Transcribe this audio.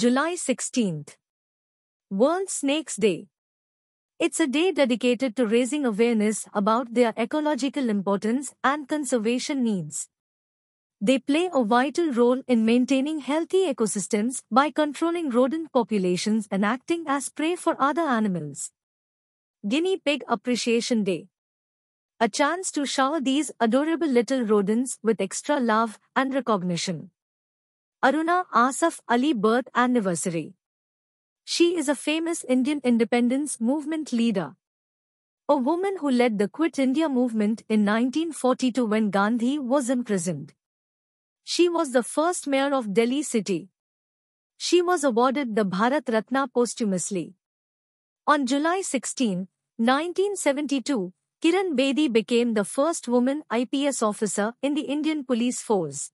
July 16th. World Snakes Day. It's a day dedicated to raising awareness about their ecological importance and conservation needs. They play a vital role in maintaining healthy ecosystems by controlling rodent populations and acting as prey for other animals. Guinea Pig Appreciation Day. A chance to shower these adorable little rodents with extra love and recognition. Aruna Asaf Ali birth anniversary. She is a famous Indian independence movement leader. A woman who led the Quit India movement in 1942 when Gandhi was imprisoned. She was the first mayor of Delhi city. She was awarded the Bharat Ratna posthumously. On July 16, 1972, Kiran Bedi became the first woman IPS officer in the Indian Police Force.